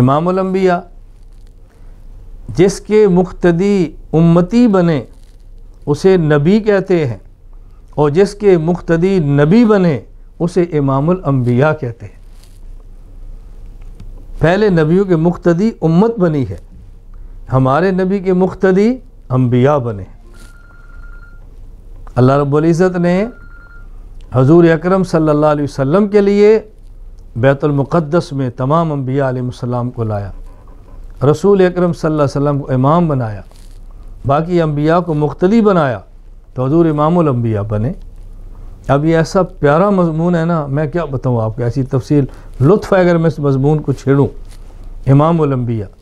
इमामबिया जिसके मुख्तदी उम्मती बने उसे नबी कहते हैं और जिसके मुख्तदी नबी बने उसे इमामबिया कहते हैं पहले नबियों के मुख्तदी उम्मत बनी है हमारे नबी के मुख्तदी अम्बिया बने अल्लाह रब्ज़त ने हजूर अकरम सल्लल्लाहु अलैहि वसल्लम के लिए बैतुलमक़दस में तमाम अम्बिया आलम को लाया रसूल अक्रम सम को इमाम बनाया बाकी अम्बिया को मुख्तली बनाया तो हजूर इमामबिया बने अब ये ऐसा प्यारा मजमून है ना मैं क्या बताऊँ आपको ऐसी तफसील लुत्फ़ है अगर मैं इस मजमून को छेड़ूँ इमामबिया